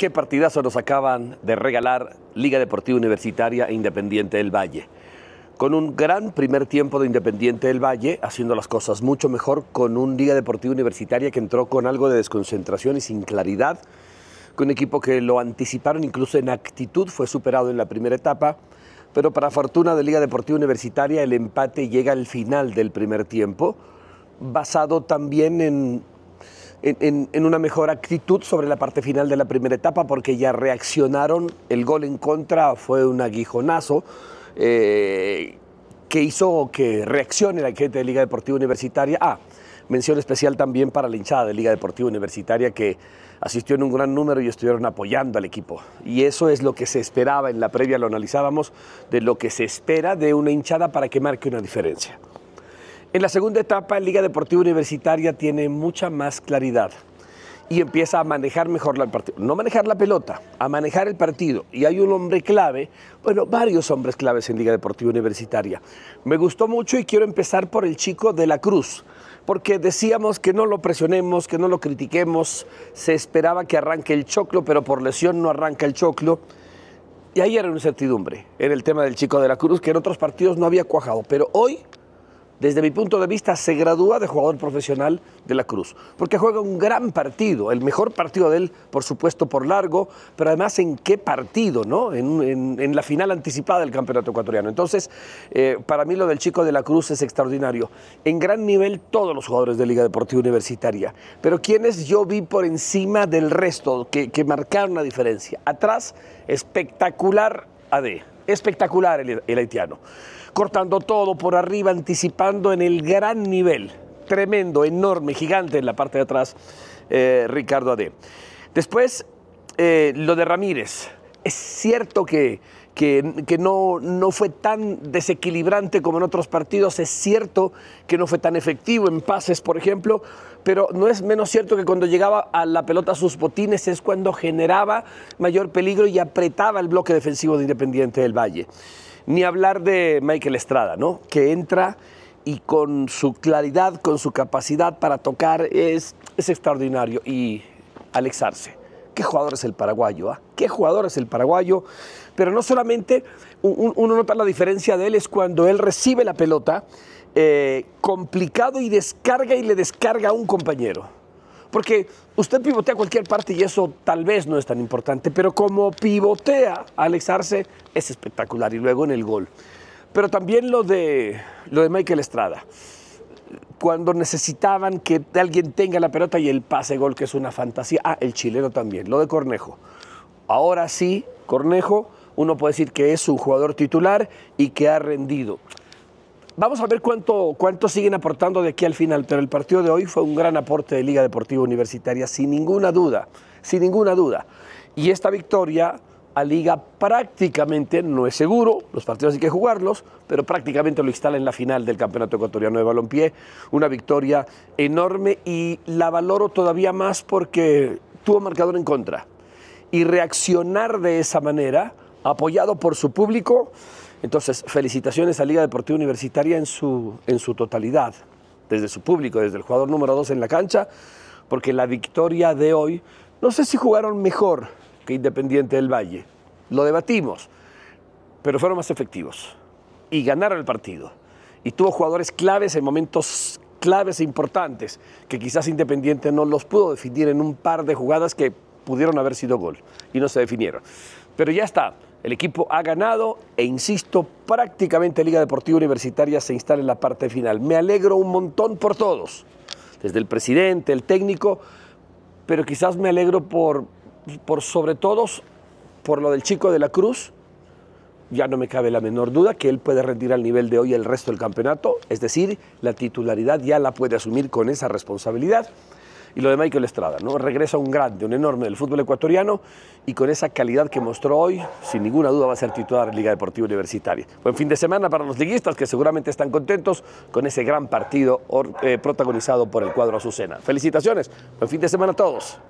Qué partidazo nos acaban de regalar Liga Deportiva Universitaria e Independiente del Valle. Con un gran primer tiempo de Independiente del Valle, haciendo las cosas mucho mejor, con un Liga Deportiva Universitaria que entró con algo de desconcentración y sin claridad, con un equipo que lo anticiparon incluso en actitud, fue superado en la primera etapa, pero para fortuna de Liga Deportiva Universitaria el empate llega al final del primer tiempo, basado también en en, una mejor actitud sobre la parte final de la primera etapa porque ya reaccionaron. El gol en contra fue un aguijonazo eh, que hizo que reaccione la gente de Liga Deportiva Universitaria. Ah, mención especial también para la hinchada de Liga Deportiva Universitaria que asistió en un gran número y estuvieron apoyando al equipo. Y eso es lo que se esperaba, en la previa lo analizábamos, de lo que se espera de una hinchada para que marque una diferencia. En la segunda etapa, Liga Deportiva Universitaria tiene mucha más claridad y empieza a manejar mejor el partido. No manejar la pelota, a manejar el partido. Y hay un hombre clave, bueno, varios hombres claves en Liga Deportiva Universitaria. Me gustó mucho y quiero empezar por el chico de la Cruz, porque decíamos que no lo presionemos, que no lo critiquemos. Se esperaba que arranque el choclo, pero por lesión no arranca el choclo. Y ahí era una incertidumbre en el tema del chico de la Cruz, que en otros partidos no había cuajado, pero hoy desde mi punto de vista, se gradúa de jugador profesional de la Cruz, porque juega un gran partido, el mejor partido de él, por supuesto, por largo, pero además en qué partido, ¿no? En, la final anticipada del Campeonato Ecuatoriano. Entonces, eh, para mí lo del chico de la Cruz es extraordinario. En gran nivel todos los jugadores de Liga Deportiva Universitaria, pero quienes yo vi por encima del resto, que, que marcaron la diferencia. Atrás, espectacular AD. Espectacular el, haitiano. Cortando todo por arriba, anticipando en el gran nivel. Tremendo, enorme, gigante en la parte de atrás, eh, Ricardo AD. Después, eh, lo de Ramírez es cierto que, que, no, no, fue tan desequilibrante como en otros partidos, es cierto que no fue tan efectivo en pases, por ejemplo, pero no es menos cierto que cuando llegaba a la pelota sus botines es cuando generaba mayor peligro y apretaba el bloque defensivo de Independiente del Valle. Ni hablar de Michael Estrada, ¿no? Que entra y con su claridad, con su capacidad para tocar, es, es extraordinario. Y Alex qué jugador es el paraguayo, ¿ah? qué jugador es el paraguayo. Pero no solamente uno nota la diferencia de él es cuando él recibe la pelota eh, complicado y descarga y le descarga a un compañero. Porque usted pivotea cualquier parte y eso tal vez no es tan importante, pero como pivotea Alex Arce es espectacular y luego en el gol. Pero también lo de, lo de Michael Estrada cuando necesitaban que alguien tenga la pelota y el pase gol, que es una fantasía. Ah, el chileno también, lo de Cornejo. Ahora sí, Cornejo, uno puede decir que es un jugador titular y que ha rendido. Vamos a ver cuánto, cuánto siguen aportando de aquí al final, pero el partido de hoy fue un gran aporte de Liga Deportiva Universitaria, sin ninguna duda, sin ninguna duda. Y esta victoria a Liga prácticamente, no es seguro, los partidos hay que jugarlos, pero prácticamente lo instala en la final del Campeonato Ecuatoriano de Balompié. Una victoria enorme y la valoro todavía más porque tuvo marcador en contra. Y reaccionar de esa manera, apoyado por su público, entonces felicitaciones a Liga Deportiva Universitaria en su, en su totalidad, desde su público, desde el jugador número dos en la cancha, porque la victoria de hoy, no sé si jugaron mejor, que Independiente del Valle. Lo debatimos, pero fueron más efectivos y ganaron el partido. Y tuvo jugadores claves en momentos claves e importantes que quizás Independiente no los pudo definir en un par de jugadas que pudieron haber sido gol y no se definieron. Pero ya está, el equipo ha ganado e insisto, prácticamente Liga Deportiva Universitaria se instala en la parte final. Me alegro un montón por todos, desde el presidente, el técnico, pero quizás me alegro por por sobre todo, por lo del chico de la cruz, ya no me cabe la menor duda que él puede rendir al nivel de hoy el resto del campeonato, es decir, la titularidad ya la puede asumir con esa responsabilidad. Y lo de Michael Estrada, ¿no? Regresa un grande, un enorme del fútbol ecuatoriano y con esa calidad que mostró hoy, sin ninguna duda va a ser titular en Liga Deportiva Universitaria. Buen fin de semana para los liguistas que seguramente están contentos con ese gran partido eh, protagonizado por el cuadro Azucena. Felicitaciones, buen fin de semana a todos.